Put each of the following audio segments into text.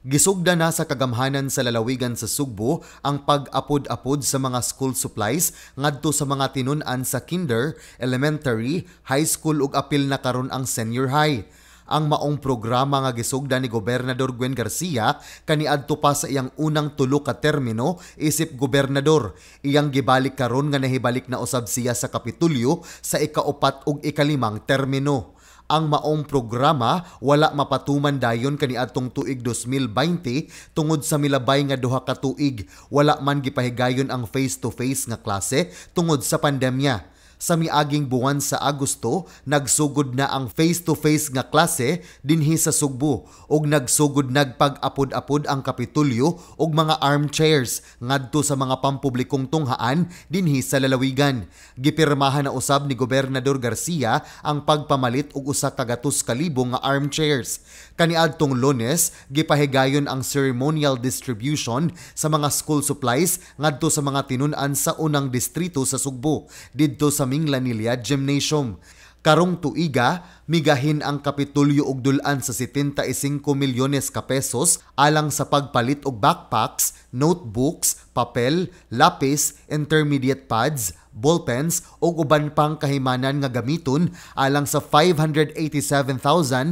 Gisugda na sa kagamhanan sa lalawigan sa Sugbo ang pag-apod-apod sa mga school supplies ngadto sa mga tinunan sa kinder, elementary, high school ug apil na karon ang senior high. Ang maong programa nga gisugda ni Gobernador Gwen Garcia kaniadto pa sa iyang unang tulo ka termino isip gobernador. Iyang gibalik karon nga nahibalik na usab siya sa Kapitulyo sa ikaupat ug ikalimang termino ang maong programa wala mapatuman dayon kani atong tuig 2020 tungod sa milabay nga duha ka tuig wala man gipahigayon ang face to -face nga klase tungod sa pandemya sa miaging buwan sa Agosto, nagsugod na ang face-to-face nga klase dinhi sa Sugbo ug nagsugod nagpag-apod-apod ang Kapitulyo ug mga armchairs ngadto sa mga pampublikong tunghaan dinhi sa lalawigan. Gipirmahan na usab ni Gobernador Garcia ang pagpamalit og usa ka gatus ka nga armchairs. Kaniadtong Lunes, gipahigayon ang ceremonial distribution sa mga school supplies ngadto sa mga tinun-an sa unang distrito sa Sugbo. Didto sa Flaming Laniliad Gemnation. Karong tuiga, migahin ang Kapitulyo og dulan sa 75 e milyones ka pesos alang sa pagpalit og backpacks, notebooks, papel, lapis, intermediate pads, ballpens ug uban pang kahimanan nga gamiton alang sa 587,000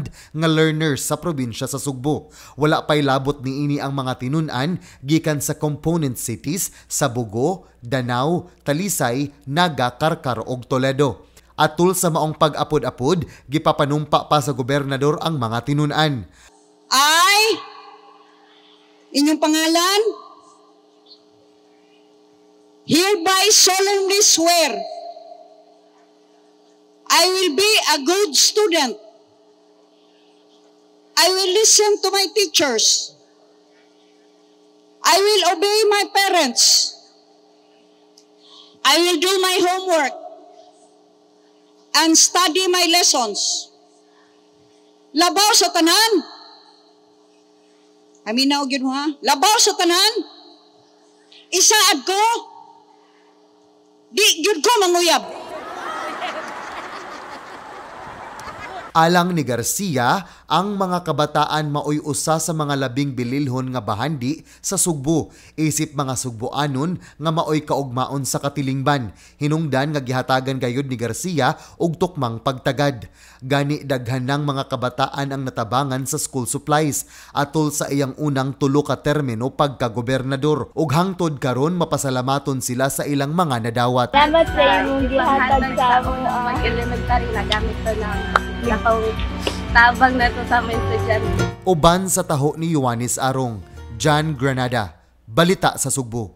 nga learners sa probinsya sa Sugbo. Wala pay labot niini ang mga tinunan gikan sa component cities sa Bugo, Danau, Talisay, Naga, Karkar ug Toledo atul sa maong pag-apod-apod, gipapanumpa pa sa gobernador ang mga tinunan. Ay! Inyong pangalan? Hereby solemnly swear, I will be a good student. I will listen to my teachers. I will obey my parents. I will do my homework and study my lessons. Labaw sa tanan. Aminaw oh, gyud mo ha. Labaw sa tanan. Isaad ko. Di gyud ko manguyab. Alang ni Garcia, ang mga kabataan maoy usa sa mga labing bililhon nga bahandi sa Sugbo, isip mga Sugboanon nga maoy kaugmaon sa katilingban. Hinungdan nga gihatagan gayud ni Garcia og tukmang pagtagad. Gani daghan ng mga kabataan ang natabangan sa school supplies atol sa iyang unang tulo ka termino pagkagobernador ug hangtod karon mapasalamaton sila sa ilang mga nadawat. Salamat sa imong gihatag sa among ah, elementary na gamit ng Nakang tabang na to sa mga estudyante. Uban sa taho ni Yuanis Arong, John Granada, Balita sa Sugbo.